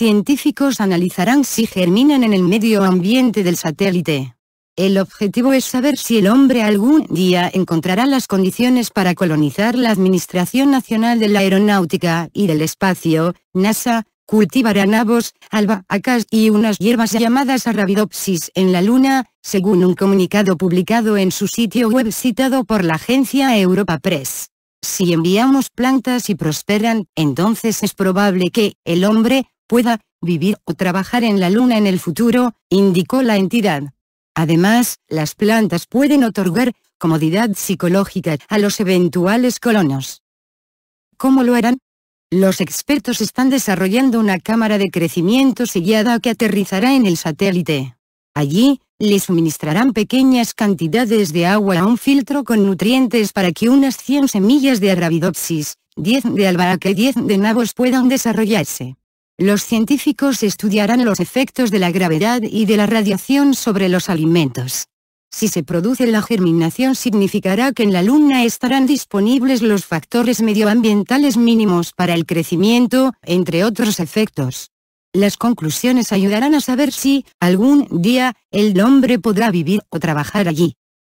científicos analizarán si germinan en el medio ambiente del satélite. El objetivo es saber si el hombre algún día encontrará las condiciones para colonizar la Administración Nacional de la Aeronáutica y del Espacio, NASA, cultivará nabos, albahacas y unas hierbas llamadas Arabidopsis en la Luna, según un comunicado publicado en su sitio web citado por la agencia Europa Press. Si enviamos plantas y prosperan, entonces es probable que, el hombre, pueda vivir o trabajar en la Luna en el futuro, indicó la entidad. Además, las plantas pueden otorgar comodidad psicológica a los eventuales colonos. ¿Cómo lo harán? Los expertos están desarrollando una cámara de crecimiento sellada que aterrizará en el satélite. Allí, le suministrarán pequeñas cantidades de agua a un filtro con nutrientes para que unas 100 semillas de Arabidopsis, 10 de albahaca y 10 de nabos puedan desarrollarse los científicos estudiarán los efectos de la gravedad y de la radiación sobre los alimentos. Si se produce la germinación significará que en la luna estarán disponibles los factores medioambientales mínimos para el crecimiento, entre otros efectos. Las conclusiones ayudarán a saber si, algún día, el hombre podrá vivir o trabajar allí.